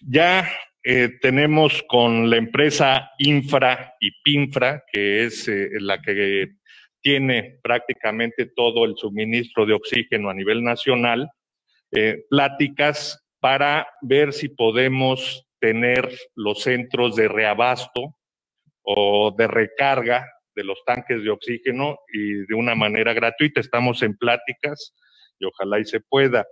Ya eh, tenemos con la empresa Infra y Pinfra, que es eh, la que tiene prácticamente todo el suministro de oxígeno a nivel nacional, eh, pláticas para ver si podemos tener los centros de reabasto o de recarga de los tanques de oxígeno y de una manera gratuita. Estamos en pláticas ojalá y se pueda.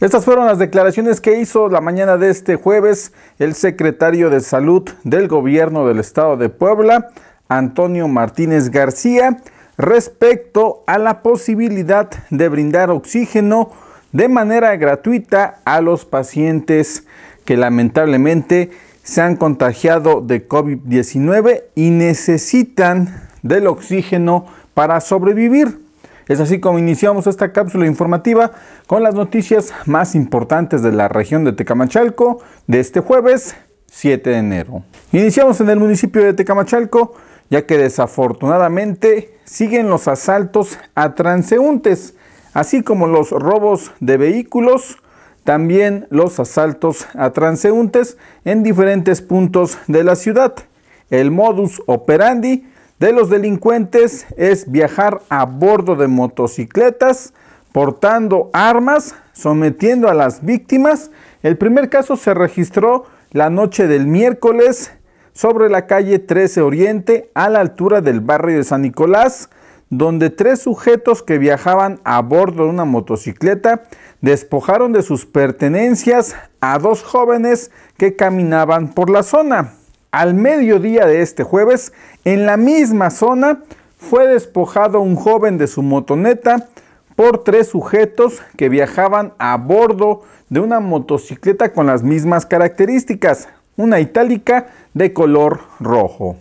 Estas fueron las declaraciones que hizo la mañana de este jueves el secretario de Salud del Gobierno del Estado de Puebla, Antonio Martínez García, respecto a la posibilidad de brindar oxígeno de manera gratuita a los pacientes que lamentablemente se han contagiado de COVID-19 y necesitan del oxígeno para sobrevivir. Es así como iniciamos esta cápsula informativa con las noticias más importantes de la región de Tecamachalco de este jueves 7 de enero. Iniciamos en el municipio de Tecamachalco ya que desafortunadamente siguen los asaltos a transeúntes, así como los robos de vehículos, también los asaltos a transeúntes en diferentes puntos de la ciudad. El modus operandi de los delincuentes es viajar a bordo de motocicletas, portando armas, sometiendo a las víctimas. El primer caso se registró la noche del miércoles sobre la calle 13 Oriente a la altura del barrio de San Nicolás, donde tres sujetos que viajaban a bordo de una motocicleta despojaron de sus pertenencias a dos jóvenes que caminaban por la zona. Al mediodía de este jueves, en la misma zona, fue despojado un joven de su motoneta por tres sujetos que viajaban a bordo de una motocicleta con las mismas características, una itálica de color rojo.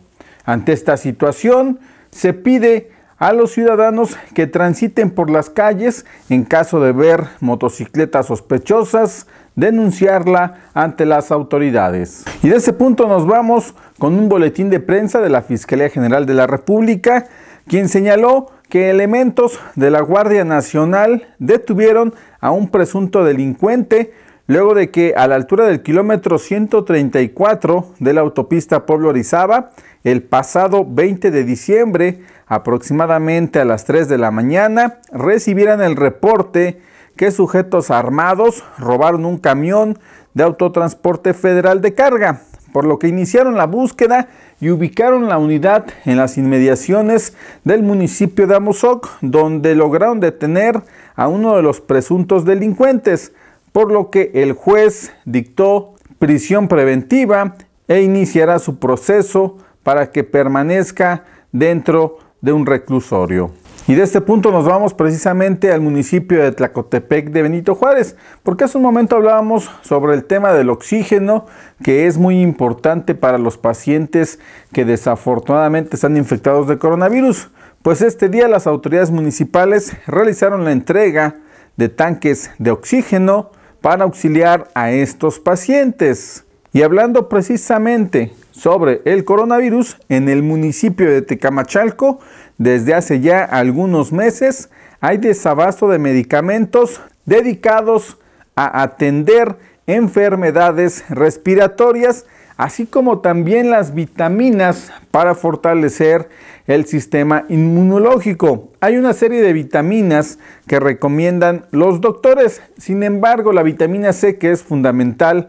Ante esta situación, se pide a los ciudadanos que transiten por las calles en caso de ver motocicletas sospechosas, denunciarla ante las autoridades. Y de ese punto nos vamos con un boletín de prensa de la Fiscalía General de la República, quien señaló que elementos de la Guardia Nacional detuvieron a un presunto delincuente luego de que a la altura del kilómetro 134 de la autopista Pueblo Orizaba, el pasado 20 de diciembre, aproximadamente a las 3 de la mañana, recibieran el reporte que sujetos armados robaron un camión de autotransporte federal de carga, por lo que iniciaron la búsqueda y ubicaron la unidad en las inmediaciones del municipio de Amozoc, donde lograron detener a uno de los presuntos delincuentes, por lo que el juez dictó prisión preventiva e iniciará su proceso para que permanezca dentro de un reclusorio. Y de este punto nos vamos precisamente al municipio de Tlacotepec de Benito Juárez, porque hace un momento hablábamos sobre el tema del oxígeno, que es muy importante para los pacientes que desafortunadamente están infectados de coronavirus. Pues este día las autoridades municipales realizaron la entrega de tanques de oxígeno para auxiliar a estos pacientes. Y hablando precisamente sobre el coronavirus, en el municipio de Tecamachalco, desde hace ya algunos meses, hay desabasto de medicamentos dedicados a atender enfermedades respiratorias, así como también las vitaminas para fortalecer el sistema inmunológico. Hay una serie de vitaminas que recomiendan los doctores, sin embargo la vitamina C que es fundamental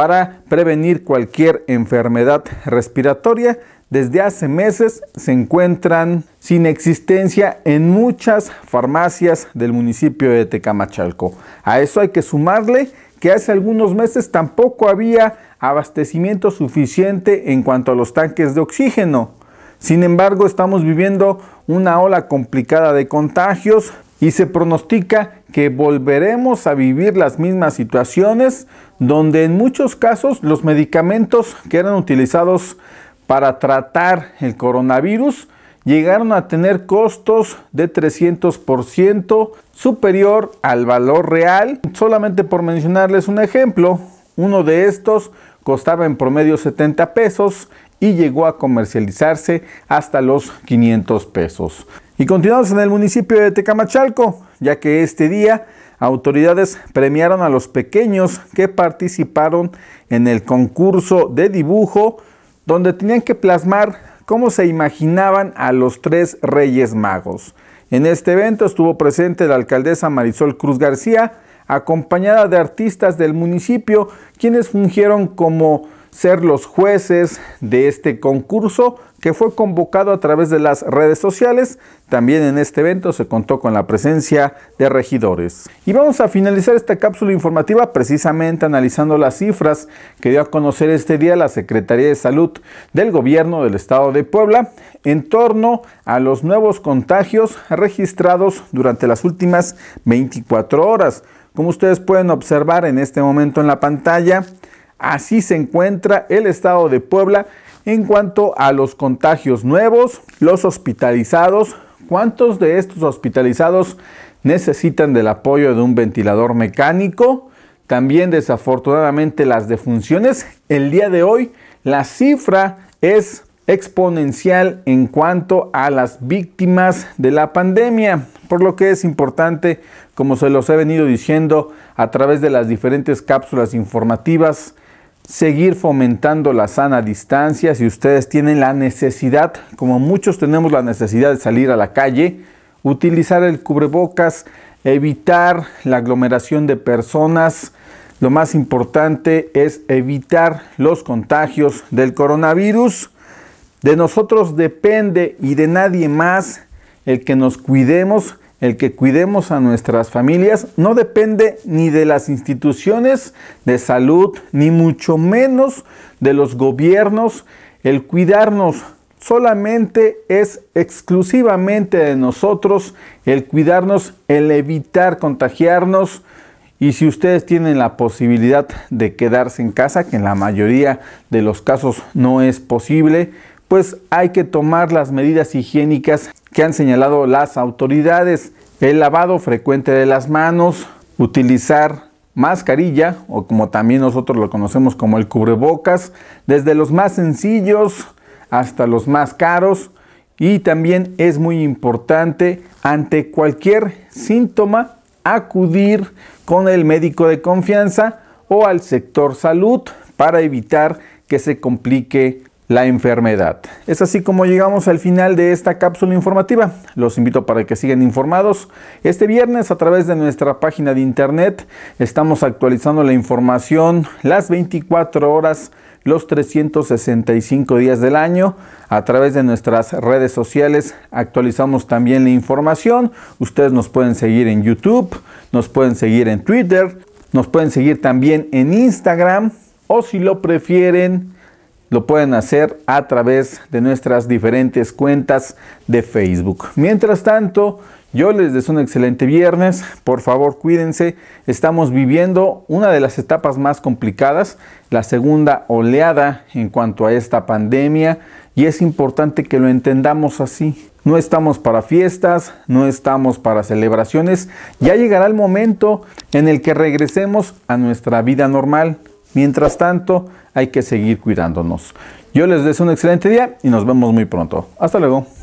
para prevenir cualquier enfermedad respiratoria, desde hace meses se encuentran sin existencia en muchas farmacias del municipio de Tecamachalco. A eso hay que sumarle que hace algunos meses tampoco había abastecimiento suficiente en cuanto a los tanques de oxígeno. Sin embargo, estamos viviendo una ola complicada de contagios, y se pronostica que volveremos a vivir las mismas situaciones donde en muchos casos los medicamentos que eran utilizados para tratar el coronavirus llegaron a tener costos de 300% superior al valor real. Solamente por mencionarles un ejemplo, uno de estos costaba en promedio 70 pesos y llegó a comercializarse hasta los 500 pesos. Y continuamos en el municipio de Tecamachalco, ya que este día autoridades premiaron a los pequeños que participaron en el concurso de dibujo, donde tenían que plasmar cómo se imaginaban a los tres reyes magos. En este evento estuvo presente la alcaldesa Marisol Cruz García, acompañada de artistas del municipio, quienes fungieron como ser los jueces de este concurso que fue convocado a través de las redes sociales. También en este evento se contó con la presencia de regidores. Y vamos a finalizar esta cápsula informativa precisamente analizando las cifras que dio a conocer este día la Secretaría de Salud del Gobierno del Estado de Puebla en torno a los nuevos contagios registrados durante las últimas 24 horas. Como ustedes pueden observar en este momento en la pantalla, Así se encuentra el estado de Puebla en cuanto a los contagios nuevos, los hospitalizados, cuántos de estos hospitalizados necesitan del apoyo de un ventilador mecánico, también desafortunadamente las defunciones. El día de hoy la cifra es exponencial en cuanto a las víctimas de la pandemia, por lo que es importante, como se los he venido diciendo a través de las diferentes cápsulas informativas, seguir fomentando la sana distancia. Si ustedes tienen la necesidad, como muchos tenemos la necesidad de salir a la calle, utilizar el cubrebocas, evitar la aglomeración de personas. Lo más importante es evitar los contagios del coronavirus. De nosotros depende y de nadie más el que nos cuidemos el que cuidemos a nuestras familias no depende ni de las instituciones de salud, ni mucho menos de los gobiernos. El cuidarnos solamente es exclusivamente de nosotros, el cuidarnos, el evitar contagiarnos. Y si ustedes tienen la posibilidad de quedarse en casa, que en la mayoría de los casos no es posible, pues hay que tomar las medidas higiénicas que han señalado las autoridades. El lavado frecuente de las manos, utilizar mascarilla o como también nosotros lo conocemos como el cubrebocas, desde los más sencillos hasta los más caros. Y también es muy importante ante cualquier síntoma acudir con el médico de confianza o al sector salud para evitar que se complique la enfermedad. Es así como llegamos al final de esta cápsula informativa. Los invito para que sigan informados. Este viernes a través de nuestra página de internet estamos actualizando la información las 24 horas los 365 días del año. A través de nuestras redes sociales actualizamos también la información. Ustedes nos pueden seguir en YouTube, nos pueden seguir en Twitter, nos pueden seguir también en Instagram o si lo prefieren lo pueden hacer a través de nuestras diferentes cuentas de Facebook. Mientras tanto, yo les deseo un excelente viernes, por favor cuídense, estamos viviendo una de las etapas más complicadas, la segunda oleada en cuanto a esta pandemia y es importante que lo entendamos así. No estamos para fiestas, no estamos para celebraciones, ya llegará el momento en el que regresemos a nuestra vida normal. Mientras tanto, hay que seguir cuidándonos. Yo les deseo un excelente día y nos vemos muy pronto. Hasta luego.